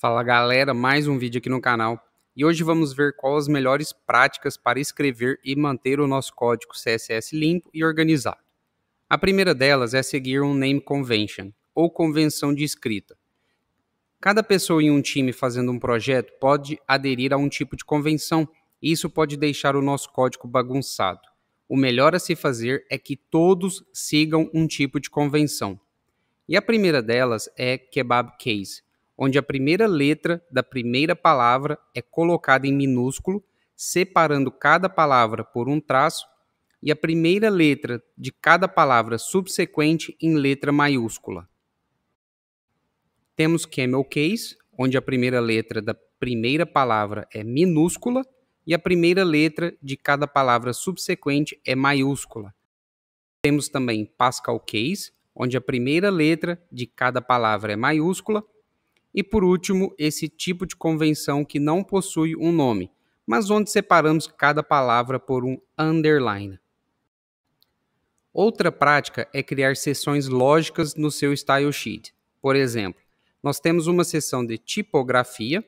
Fala galera, mais um vídeo aqui no canal e hoje vamos ver quais as melhores práticas para escrever e manter o nosso código CSS limpo e organizado. A primeira delas é seguir um name convention ou convenção de escrita. Cada pessoa em um time fazendo um projeto pode aderir a um tipo de convenção e isso pode deixar o nosso código bagunçado. O melhor a se fazer é que todos sigam um tipo de convenção. E a primeira delas é Kebab Case onde a primeira letra da primeira palavra é colocada em minúsculo, separando cada palavra por um traço, e a primeira letra de cada palavra subsequente em letra maiúscula. Temos camel case, onde a primeira letra da primeira palavra é minúscula e a primeira letra de cada palavra subsequente é maiúscula. Temos também Pascal Case, onde a primeira letra de cada palavra é maiúscula e por último, esse tipo de convenção que não possui um nome, mas onde separamos cada palavra por um underline. Outra prática é criar seções lógicas no seu style sheet. Por exemplo, nós temos uma seção de tipografia,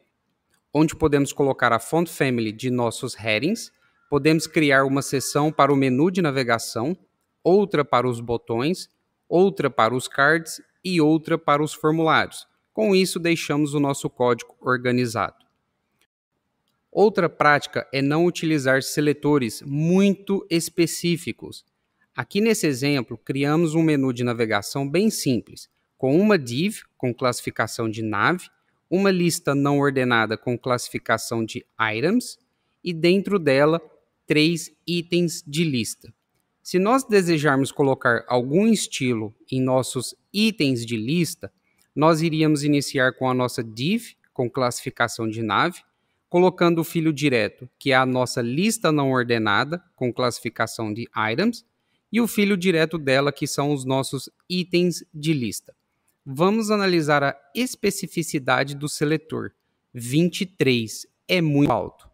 onde podemos colocar a font family de nossos headings, podemos criar uma seção para o menu de navegação, outra para os botões, outra para os cards e outra para os formulários. Com isso, deixamos o nosso código organizado. Outra prática é não utilizar seletores muito específicos. Aqui nesse exemplo, criamos um menu de navegação bem simples, com uma div com classificação de nave, uma lista não ordenada com classificação de items e dentro dela três itens de lista. Se nós desejarmos colocar algum estilo em nossos itens de lista, nós iríamos iniciar com a nossa div, com classificação de nave, colocando o filho direto, que é a nossa lista não ordenada, com classificação de items, e o filho direto dela, que são os nossos itens de lista. Vamos analisar a especificidade do seletor. 23 é muito alto.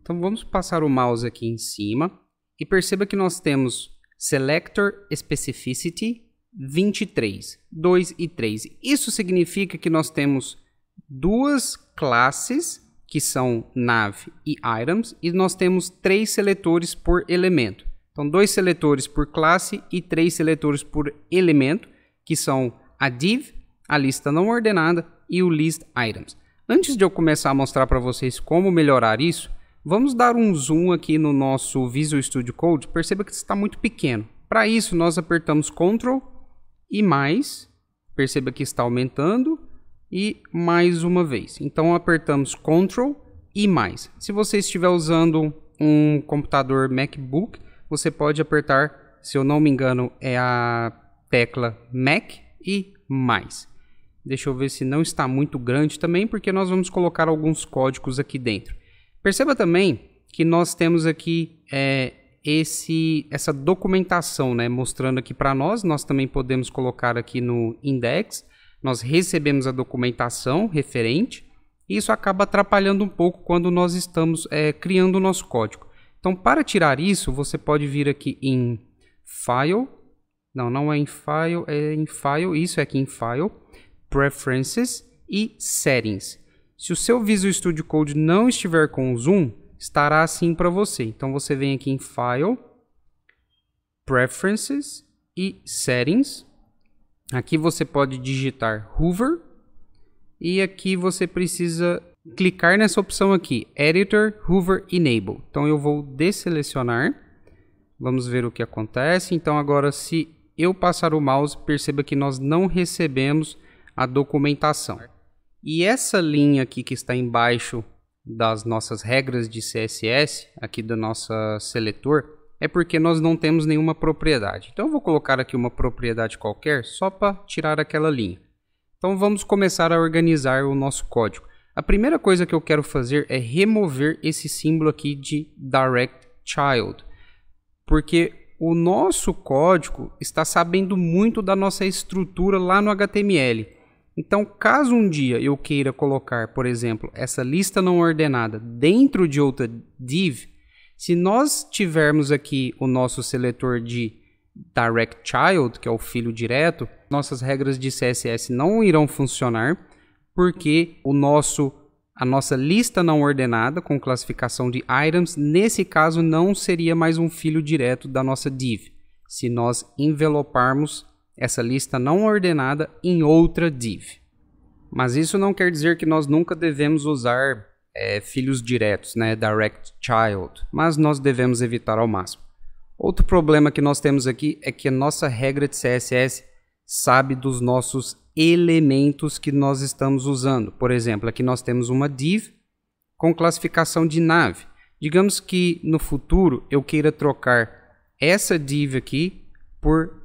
Então vamos passar o mouse aqui em cima e perceba que nós temos Selector Specificity 23, 2 e 3. Isso significa que nós temos duas classes, que são nav e items, e nós temos três seletores por elemento. Então, dois seletores por classe e três seletores por elemento, que são a div, a lista não ordenada e o list items. Antes de eu começar a mostrar para vocês como melhorar isso, vamos dar um zoom aqui no nosso Visual Studio Code. Perceba que está muito pequeno. Para isso, nós apertamos Ctrl e mais, perceba que está aumentando, e mais uma vez. Então apertamos Ctrl e mais. Se você estiver usando um computador MacBook, você pode apertar, se eu não me engano, é a tecla Mac e mais. Deixa eu ver se não está muito grande também, porque nós vamos colocar alguns códigos aqui dentro. Perceba também que nós temos aqui é, esse essa documentação, né, mostrando aqui para nós, nós também podemos colocar aqui no index. Nós recebemos a documentação referente. E isso acaba atrapalhando um pouco quando nós estamos é, criando o nosso código. Então, para tirar isso, você pode vir aqui em File. Não, não é em File, é em File. Isso é aqui em File, Preferences e Settings. Se o seu Visual Studio Code não estiver com o zoom, estará assim para você. Então você vem aqui em File, Preferences e Settings. Aqui você pode digitar Hoover e aqui você precisa clicar nessa opção aqui, Editor Hoover Enable. Então eu vou desselecionar. Vamos ver o que acontece. Então agora se eu passar o mouse, perceba que nós não recebemos a documentação. E essa linha aqui que está embaixo das nossas regras de CSS, aqui do nosso seletor, é porque nós não temos nenhuma propriedade. Então eu vou colocar aqui uma propriedade qualquer só para tirar aquela linha. Então vamos começar a organizar o nosso código. A primeira coisa que eu quero fazer é remover esse símbolo aqui de direct child, porque o nosso código está sabendo muito da nossa estrutura lá no HTML. Então, caso um dia eu queira colocar, por exemplo, essa lista não ordenada dentro de outra div, se nós tivermos aqui o nosso seletor de direct child, que é o filho direto, nossas regras de CSS não irão funcionar, porque o nosso a nossa lista não ordenada com classificação de items, nesse caso não seria mais um filho direto da nossa div, se nós enveloparmos essa lista não ordenada em outra div. Mas isso não quer dizer que nós nunca devemos usar é, filhos diretos, né, direct child, mas nós devemos evitar ao máximo. Outro problema que nós temos aqui é que a nossa regra de CSS sabe dos nossos elementos que nós estamos usando. Por exemplo, aqui nós temos uma div com classificação de nave. Digamos que no futuro eu queira trocar essa div aqui por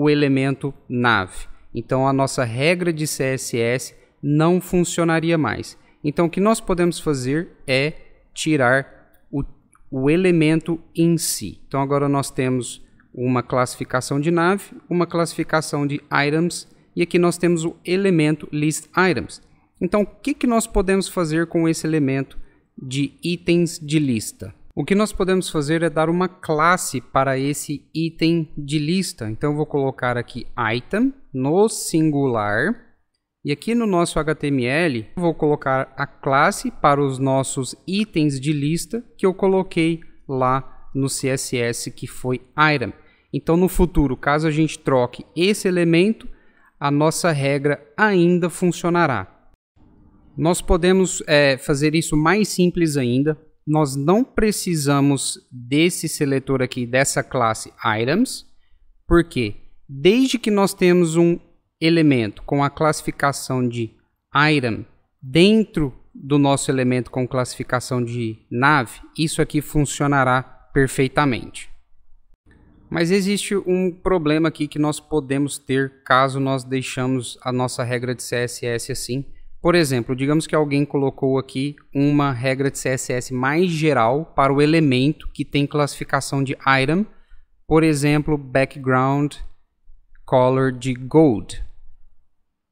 o elemento nave. Então a nossa regra de CSS não funcionaria mais. Então o que nós podemos fazer é tirar o, o elemento em si. Então agora nós temos uma classificação de nave, uma classificação de items e aqui nós temos o elemento list items. Então o que, que nós podemos fazer com esse elemento de itens de lista? O que nós podemos fazer é dar uma classe para esse item de lista. Então, eu vou colocar aqui item no singular. E aqui no nosso HTML, vou colocar a classe para os nossos itens de lista que eu coloquei lá no CSS, que foi item. Então, no futuro, caso a gente troque esse elemento, a nossa regra ainda funcionará. Nós podemos é, fazer isso mais simples ainda nós não precisamos desse seletor aqui, dessa classe items, porque desde que nós temos um elemento com a classificação de item dentro do nosso elemento com classificação de nave, isso aqui funcionará perfeitamente. Mas existe um problema aqui que nós podemos ter caso nós deixamos a nossa regra de CSS assim, por exemplo, digamos que alguém colocou aqui uma regra de CSS mais geral para o elemento que tem classificação de item, por exemplo, background color de gold.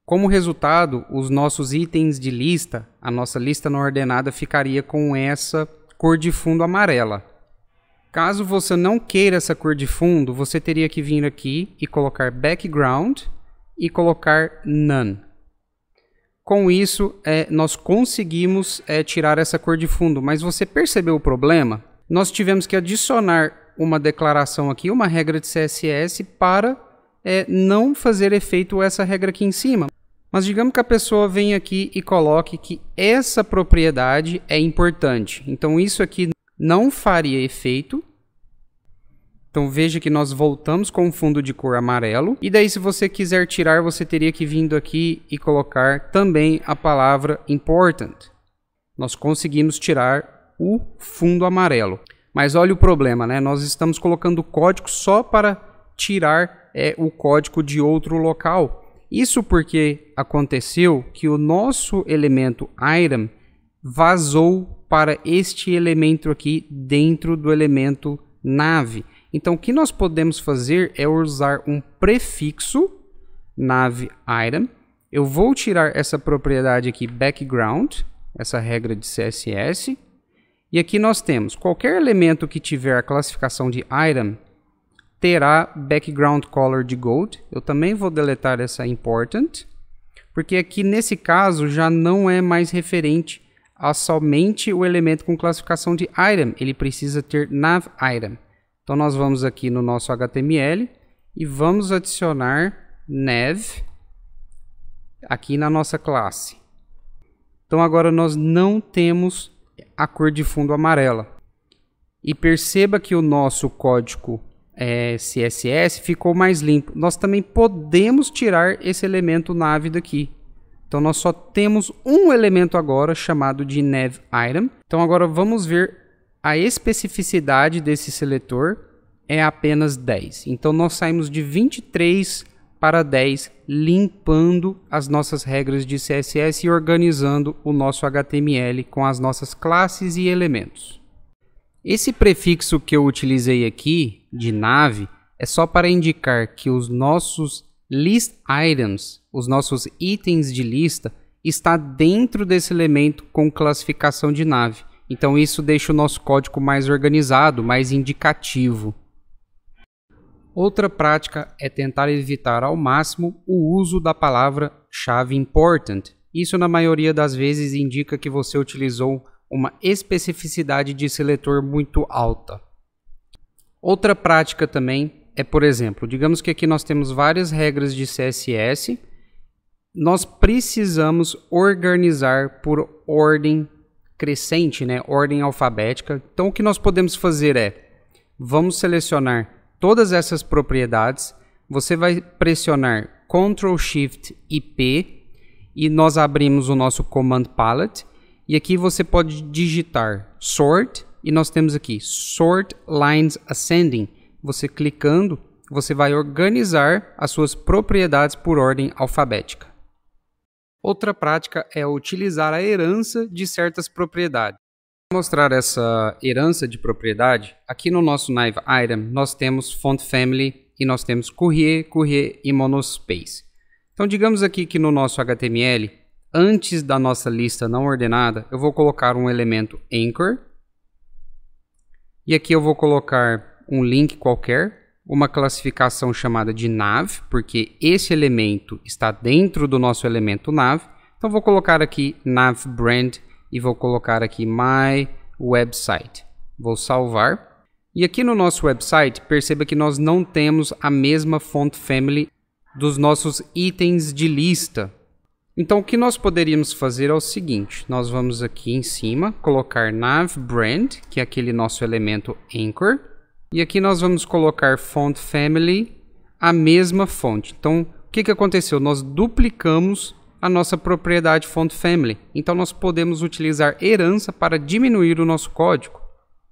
Como resultado, os nossos itens de lista, a nossa lista não ordenada ficaria com essa cor de fundo amarela. Caso você não queira essa cor de fundo, você teria que vir aqui e colocar background e colocar none. Com isso, é, nós conseguimos é, tirar essa cor de fundo. Mas você percebeu o problema? Nós tivemos que adicionar uma declaração aqui, uma regra de CSS, para é, não fazer efeito essa regra aqui em cima. Mas digamos que a pessoa venha aqui e coloque que essa propriedade é importante. Então isso aqui não faria efeito, então veja que nós voltamos com o fundo de cor amarelo. E daí se você quiser tirar, você teria que vindo aqui e colocar também a palavra important. Nós conseguimos tirar o fundo amarelo. Mas olha o problema, né? Nós estamos colocando código só para tirar é, o código de outro local. Isso porque aconteceu que o nosso elemento item vazou para este elemento aqui dentro do elemento nave. Então, o que nós podemos fazer é usar um prefixo nav item. Eu vou tirar essa propriedade aqui background, essa regra de CSS. E aqui nós temos qualquer elemento que tiver a classificação de item terá background color de gold. Eu também vou deletar essa important, porque aqui nesse caso já não é mais referente a somente o elemento com classificação de item. Ele precisa ter nav item. Então nós vamos aqui no nosso HTML e vamos adicionar nav aqui na nossa classe. Então agora nós não temos a cor de fundo amarela. E perceba que o nosso código é, CSS ficou mais limpo. Nós também podemos tirar esse elemento nave daqui. Então nós só temos um elemento agora chamado de nav item. Então agora vamos ver a especificidade desse seletor é apenas 10. Então nós saímos de 23 para 10, limpando as nossas regras de CSS e organizando o nosso HTML com as nossas classes e elementos. Esse prefixo que eu utilizei aqui, de nave, é só para indicar que os nossos list items, os nossos itens de lista, está dentro desse elemento com classificação de nave. Então isso deixa o nosso código mais organizado, mais indicativo. Outra prática é tentar evitar ao máximo o uso da palavra-chave important. Isso na maioria das vezes indica que você utilizou uma especificidade de seletor muito alta. Outra prática também é, por exemplo, digamos que aqui nós temos várias regras de CSS, nós precisamos organizar por ordem crescente, né, ordem alfabética. Então o que nós podemos fazer é, vamos selecionar todas essas propriedades, você vai pressionar Ctrl Shift e P e nós abrimos o nosso Command Palette e aqui você pode digitar sort e nós temos aqui sort lines ascending. Você clicando, você vai organizar as suas propriedades por ordem alfabética. Outra prática é utilizar a herança de certas propriedades. Para mostrar essa herança de propriedade, aqui no nosso Naive Item nós temos Font Family e nós temos Courier, Courier e Monospace. Então digamos aqui que no nosso HTML, antes da nossa lista não ordenada, eu vou colocar um elemento anchor. E aqui eu vou colocar um link qualquer uma classificação chamada de nave, porque esse elemento está dentro do nosso elemento nave. Então vou colocar aqui nav brand e vou colocar aqui my website. Vou salvar. E aqui no nosso website, perceba que nós não temos a mesma font family dos nossos itens de lista. Então o que nós poderíamos fazer é o seguinte, nós vamos aqui em cima colocar nav brand, que é aquele nosso elemento anchor, e aqui nós vamos colocar font family, a mesma fonte. Então, o que, que aconteceu? Nós duplicamos a nossa propriedade font family. Então, nós podemos utilizar herança para diminuir o nosso código.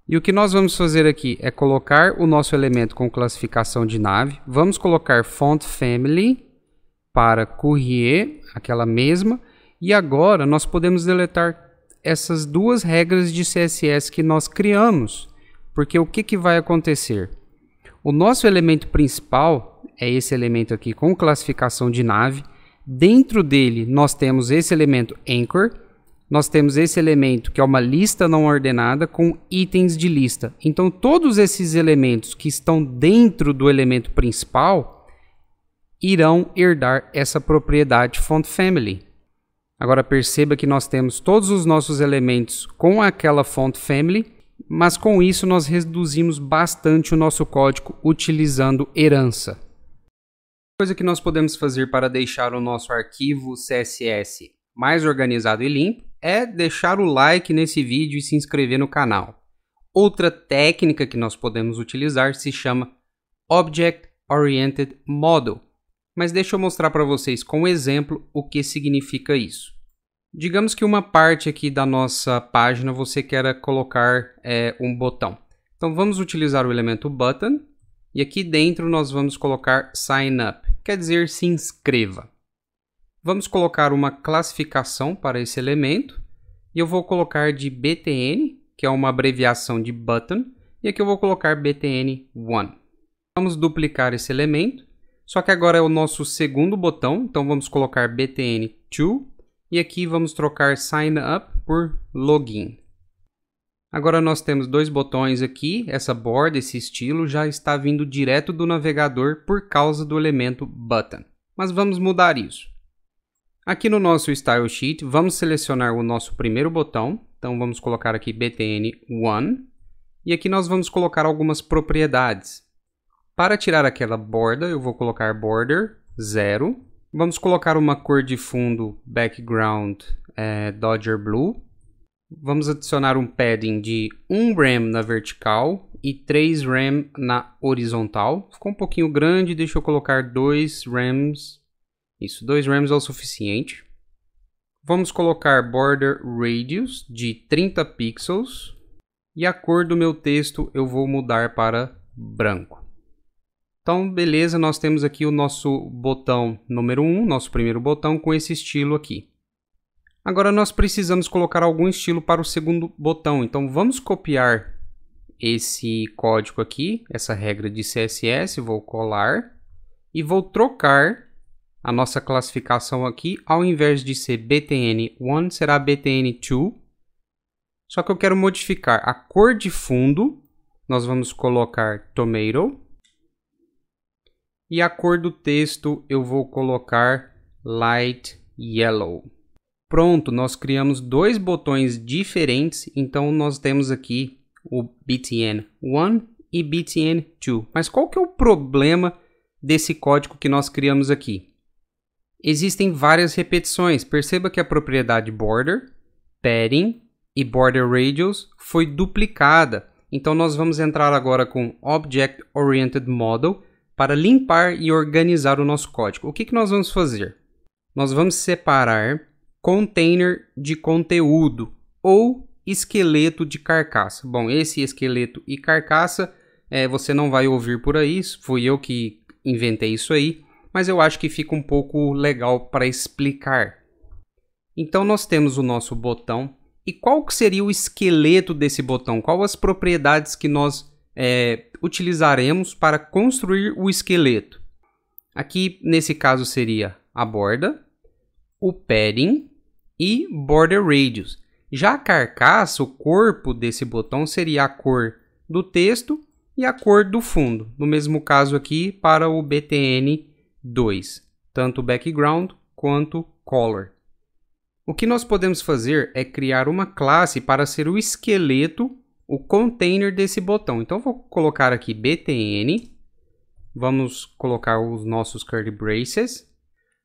E o que nós vamos fazer aqui é colocar o nosso elemento com classificação de nave. Vamos colocar font family para courrier, aquela mesma. E agora nós podemos deletar essas duas regras de CSS que nós criamos. Porque o que, que vai acontecer? O nosso elemento principal é esse elemento aqui com classificação de nave. Dentro dele, nós temos esse elemento anchor. Nós temos esse elemento que é uma lista não ordenada com itens de lista. Então, todos esses elementos que estão dentro do elemento principal irão herdar essa propriedade font family. Agora perceba que nós temos todos os nossos elementos com aquela font family mas com isso nós reduzimos bastante o nosso código utilizando herança. Coisa que nós podemos fazer para deixar o nosso arquivo CSS mais organizado e limpo é deixar o like nesse vídeo e se inscrever no canal. Outra técnica que nós podemos utilizar se chama Object Oriented Model, mas deixa eu mostrar para vocês com um exemplo o que significa isso. Digamos que uma parte aqui da nossa página você queira colocar é, um botão. Então vamos utilizar o elemento button e aqui dentro nós vamos colocar sign up, quer dizer se inscreva. Vamos colocar uma classificação para esse elemento e eu vou colocar de btn, que é uma abreviação de button, e aqui eu vou colocar btn1. Vamos duplicar esse elemento, só que agora é o nosso segundo botão, então vamos colocar btn2 e aqui vamos trocar Sign Up por Login. Agora nós temos dois botões aqui, essa borda, esse estilo já está vindo direto do navegador por causa do elemento Button. Mas vamos mudar isso. Aqui no nosso Style Sheet, vamos selecionar o nosso primeiro botão. Então vamos colocar aqui BTN One. E aqui nós vamos colocar algumas propriedades. Para tirar aquela borda, eu vou colocar border 0. Vamos colocar uma cor de fundo, background é, Dodger Blue. Vamos adicionar um padding de 1 RAM na vertical e 3 RAM na horizontal. Ficou um pouquinho grande, deixa eu colocar 2 RAMs. Isso, 2 RAMs é o suficiente. Vamos colocar border radius de 30 pixels. E a cor do meu texto eu vou mudar para branco. Então, beleza, nós temos aqui o nosso botão número 1, nosso primeiro botão, com esse estilo aqui. Agora, nós precisamos colocar algum estilo para o segundo botão. Então, vamos copiar esse código aqui, essa regra de CSS, vou colar e vou trocar a nossa classificação aqui, ao invés de ser btn1, será btn2. Só que eu quero modificar a cor de fundo, nós vamos colocar tomato e a cor do texto eu vou colocar light yellow. Pronto, nós criamos dois botões diferentes, então nós temos aqui o BTN 1 e BTN 2. Mas qual que é o problema desse código que nós criamos aqui? Existem várias repetições. Perceba que a propriedade border, padding e border radius foi duplicada. Então nós vamos entrar agora com Object Oriented Model para limpar e organizar o nosso código. O que, que nós vamos fazer? Nós vamos separar container de conteúdo ou esqueleto de carcaça. Bom, esse esqueleto e carcaça é, você não vai ouvir por aí, fui eu que inventei isso aí, mas eu acho que fica um pouco legal para explicar. Então nós temos o nosso botão e qual que seria o esqueleto desse botão? Qual as propriedades que nós é, utilizaremos para construir o esqueleto. Aqui, nesse caso, seria a borda, o padding e border radius. Já a carcaça, o corpo desse botão, seria a cor do texto e a cor do fundo. No mesmo caso aqui, para o BTN 2, tanto background quanto color. O que nós podemos fazer é criar uma classe para ser o esqueleto o container desse botão. Então, vou colocar aqui btn. Vamos colocar os nossos curly braces.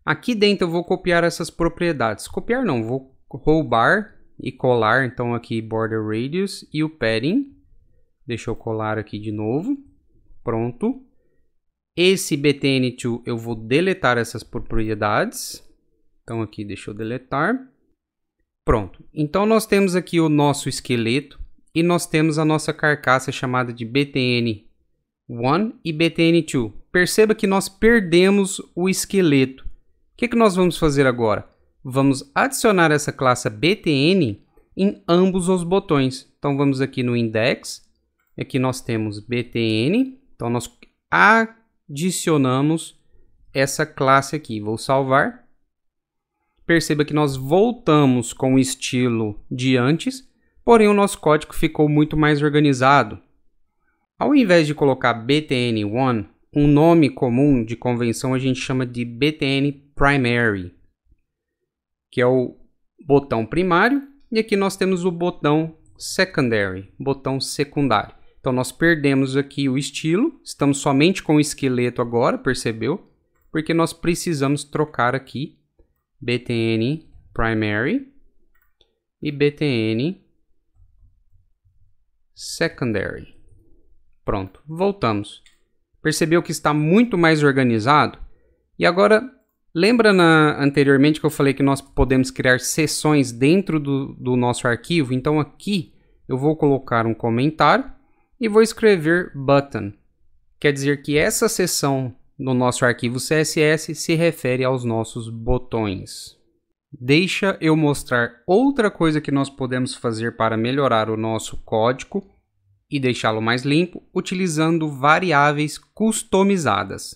Aqui dentro eu vou copiar essas propriedades. Copiar não, vou roubar e colar. Então, aqui border radius e o padding. Deixa eu colar aqui de novo. Pronto. Esse btn2 eu vou deletar essas propriedades. Então, aqui deixa eu deletar. Pronto. Então, nós temos aqui o nosso esqueleto e nós temos a nossa carcaça chamada de BTN1 e BTN2. Perceba que nós perdemos o esqueleto. O que, que nós vamos fazer agora? Vamos adicionar essa classe BTN em ambos os botões. Então vamos aqui no index, aqui nós temos btn, então nós adicionamos essa classe aqui. Vou salvar. Perceba que nós voltamos com o estilo de antes porém o nosso código ficou muito mais organizado. Ao invés de colocar btn1, um nome comum de convenção a gente chama de btn primary, que é o botão primário, e aqui nós temos o botão secondary, botão secundário. Então nós perdemos aqui o estilo, estamos somente com o esqueleto agora, percebeu? Porque nós precisamos trocar aqui btn primary e btn secondary. Pronto, voltamos. Percebeu que está muito mais organizado? E agora, lembra na, anteriormente que eu falei que nós podemos criar seções dentro do, do nosso arquivo? Então aqui eu vou colocar um comentário e vou escrever button. Quer dizer que essa seção no nosso arquivo CSS se refere aos nossos botões. Deixa eu mostrar outra coisa que nós podemos fazer para melhorar o nosso código e deixá-lo mais limpo utilizando variáveis customizadas.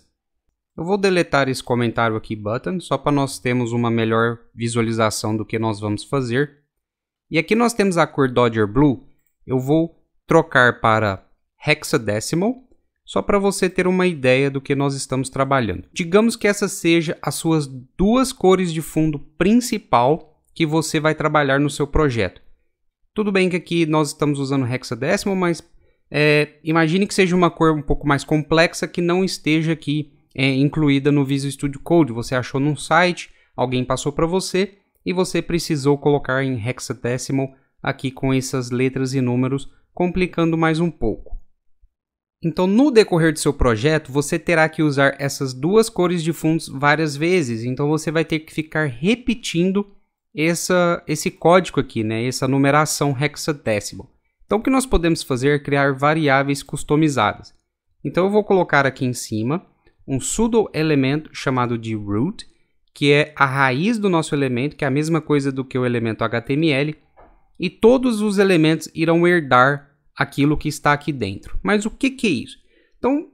Eu vou deletar esse comentário aqui, button, só para nós termos uma melhor visualização do que nós vamos fazer. E aqui nós temos a cor Dodger Blue. Eu vou trocar para hexadecimal só para você ter uma ideia do que nós estamos trabalhando. Digamos que essa seja as suas duas cores de fundo principal que você vai trabalhar no seu projeto. Tudo bem que aqui nós estamos usando hexadécimo, mas é, imagine que seja uma cor um pouco mais complexa que não esteja aqui é, incluída no Visual Studio Code. Você achou num site, alguém passou para você e você precisou colocar em hexadecimal aqui com essas letras e números, complicando mais um pouco. Então, no decorrer do seu projeto, você terá que usar essas duas cores de fundos várias vezes. Então, você vai ter que ficar repetindo essa, esse código aqui, né? essa numeração hexadecimal. Então, o que nós podemos fazer é criar variáveis customizadas. Então, eu vou colocar aqui em cima um pseudo elemento chamado de root, que é a raiz do nosso elemento, que é a mesma coisa do que o elemento HTML, e todos os elementos irão herdar aquilo que está aqui dentro. Mas o que, que é isso? Então,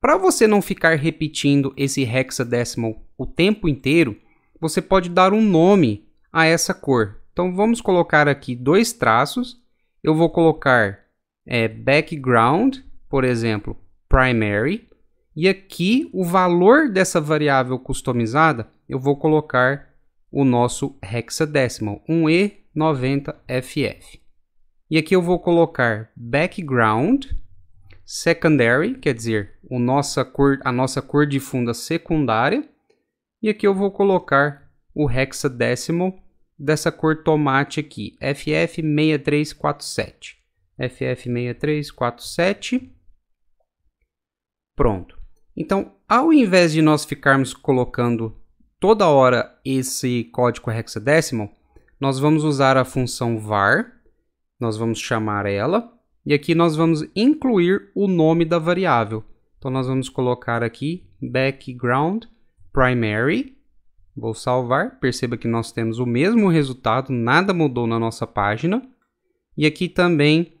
para você não ficar repetindo esse hexadecimal o tempo inteiro, você pode dar um nome a essa cor. Então, vamos colocar aqui dois traços. Eu vou colocar é, background, por exemplo, primary. E aqui, o valor dessa variável customizada, eu vou colocar o nosso hexadecimal, 1E90FF. E aqui eu vou colocar background secondary, quer dizer, o nossa cor, a nossa cor de funda secundária. E aqui eu vou colocar o hexadecimal dessa cor tomate aqui, FF6347. FF6347. Pronto. Então, ao invés de nós ficarmos colocando toda hora esse código hexadecimal, nós vamos usar a função var nós vamos chamar ela e aqui nós vamos incluir o nome da variável. Então nós vamos colocar aqui background primary. Vou salvar. Perceba que nós temos o mesmo resultado, nada mudou na nossa página. E aqui também,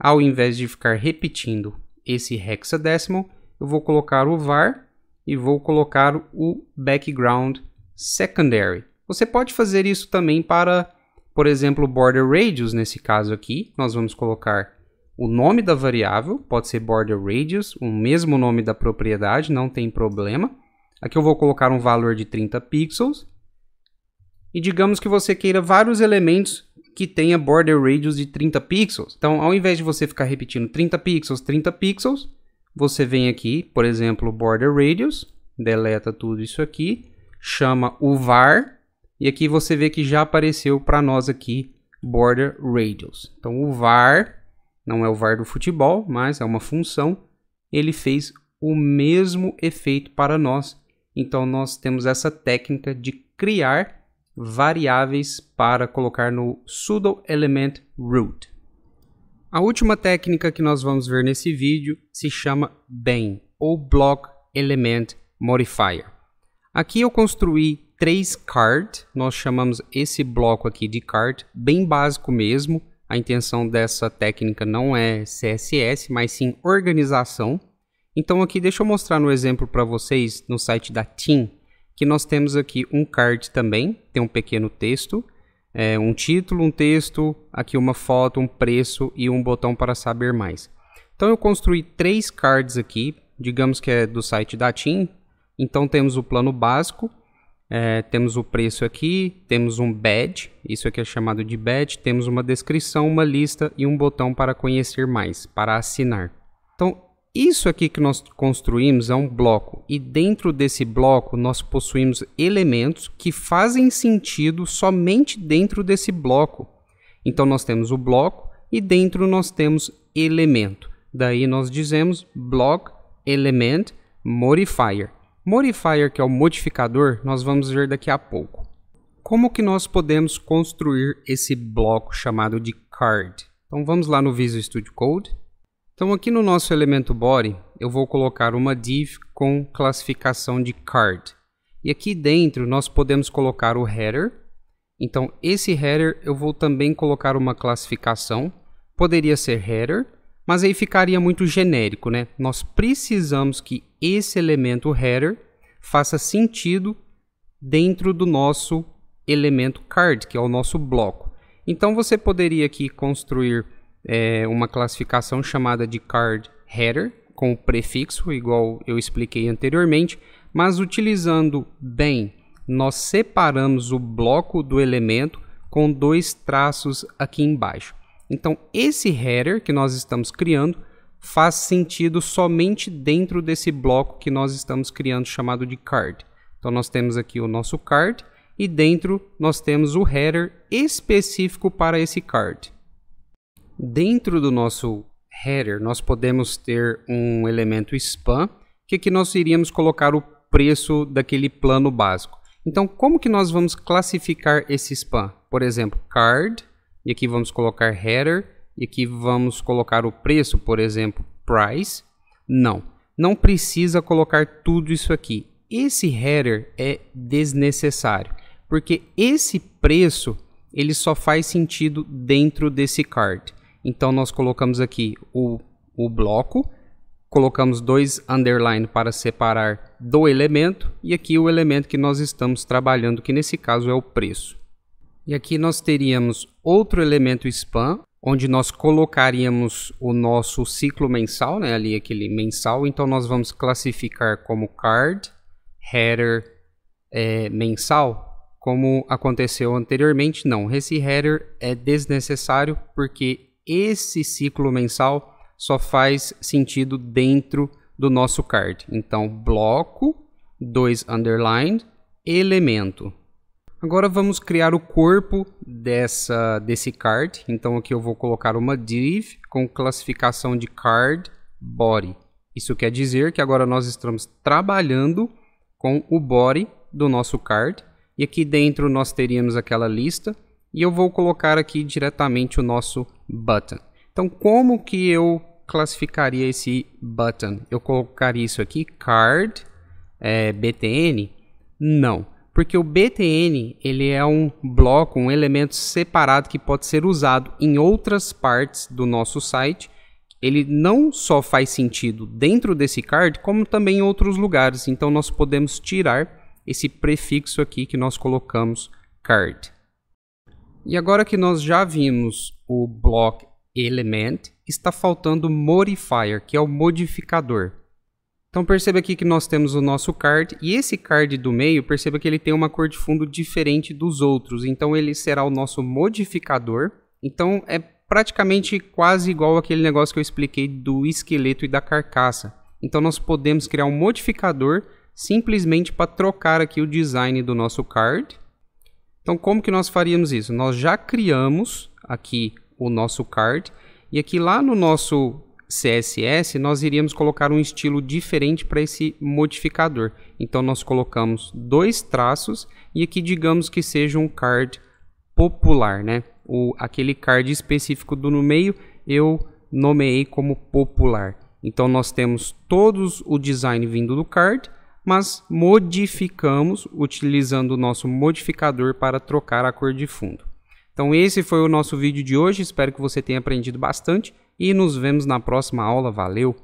ao invés de ficar repetindo esse hexadecimal, eu vou colocar o var e vou colocar o background secondary. Você pode fazer isso também para por exemplo, border radius, nesse caso aqui, nós vamos colocar o nome da variável, pode ser border radius, o mesmo nome da propriedade, não tem problema. Aqui eu vou colocar um valor de 30 pixels. E digamos que você queira vários elementos que tenha border radius de 30 pixels. Então, ao invés de você ficar repetindo 30 pixels, 30 pixels, você vem aqui, por exemplo, border radius, deleta tudo isso aqui, chama o var e aqui você vê que já apareceu para nós aqui border radius. Então o var, não é o var do futebol, mas é uma função, ele fez o mesmo efeito para nós. Então nós temos essa técnica de criar variáveis para colocar no sudo element root. A última técnica que nós vamos ver nesse vídeo se chama BEM, ou Block Element Modifier. Aqui eu construí três card. Nós chamamos esse bloco aqui de card, bem básico mesmo. A intenção dessa técnica não é CSS, mas sim organização. Então aqui deixa eu mostrar no exemplo para vocês no site da Team, que nós temos aqui um card também, tem um pequeno texto, é, um título, um texto, aqui uma foto, um preço e um botão para saber mais. Então eu construí três cards aqui, digamos que é do site da Team. Então temos o plano básico, é, temos o preço aqui, temos um badge, isso aqui é chamado de badge, temos uma descrição, uma lista e um botão para conhecer mais, para assinar. Então, isso aqui que nós construímos é um bloco e dentro desse bloco nós possuímos elementos que fazem sentido somente dentro desse bloco. Então nós temos o bloco e dentro nós temos elemento. Daí nós dizemos block element modifier. Modifier, que é o modificador, nós vamos ver daqui a pouco. Como que nós podemos construir esse bloco chamado de card? Então vamos lá no Visual Studio Code. Então aqui no nosso elemento body, eu vou colocar uma div com classificação de card. E aqui dentro nós podemos colocar o header. Então esse header eu vou também colocar uma classificação. Poderia ser header, mas aí ficaria muito genérico, né? Nós precisamos que esse elemento header faça sentido dentro do nosso elemento card, que é o nosso bloco. Então você poderia aqui construir é, uma classificação chamada de card header, com o prefixo, igual eu expliquei anteriormente, mas utilizando bem, nós separamos o bloco do elemento com dois traços aqui embaixo. Então esse header que nós estamos criando faz sentido somente dentro desse bloco que nós estamos criando chamado de card. Então nós temos aqui o nosso card e dentro nós temos o header específico para esse card. Dentro do nosso header nós podemos ter um elemento spam que aqui é nós iríamos colocar o preço daquele plano básico. Então como que nós vamos classificar esse spam? Por exemplo, card e aqui vamos colocar header e aqui vamos colocar o preço, por exemplo, price. Não, não precisa colocar tudo isso aqui. Esse header é desnecessário, porque esse preço ele só faz sentido dentro desse card. Então nós colocamos aqui o, o bloco, colocamos dois underline para separar do elemento e aqui o elemento que nós estamos trabalhando, que nesse caso é o preço. E aqui nós teríamos outro elemento spam, onde nós colocaríamos o nosso ciclo mensal, né, ali aquele mensal. Então nós vamos classificar como card, header é, mensal, como aconteceu anteriormente. Não, esse header é desnecessário porque esse ciclo mensal só faz sentido dentro do nosso card. Então bloco, dois underlined, elemento. Agora vamos criar o corpo dessa, desse card. Então aqui eu vou colocar uma div com classificação de card body. Isso quer dizer que agora nós estamos trabalhando com o body do nosso card. E aqui dentro nós teríamos aquela lista. E eu vou colocar aqui diretamente o nosso button. Então como que eu classificaria esse button? Eu colocaria isso aqui, card, é, btn? Não. Porque o BTN ele é um bloco, um elemento separado que pode ser usado em outras partes do nosso site. Ele não só faz sentido dentro desse card, como também em outros lugares. Então nós podemos tirar esse prefixo aqui que nós colocamos card. E agora que nós já vimos o block element, está faltando modifier, que é o modificador. Então perceba aqui que nós temos o nosso card e esse card do meio, perceba que ele tem uma cor de fundo diferente dos outros, então ele será o nosso modificador. Então é praticamente quase igual aquele negócio que eu expliquei do esqueleto e da carcaça. Então nós podemos criar um modificador simplesmente para trocar aqui o design do nosso card. Então como que nós faríamos isso? Nós já criamos aqui o nosso card e aqui lá no nosso CSS, nós iríamos colocar um estilo diferente para esse modificador. Então, nós colocamos dois traços e aqui digamos que seja um card popular, né? O, aquele card específico do no meio, eu nomeei como popular. Então, nós temos todos o design vindo do card, mas modificamos utilizando o nosso modificador para trocar a cor de fundo. Então esse foi o nosso vídeo de hoje, espero que você tenha aprendido bastante e nos vemos na próxima aula. Valeu!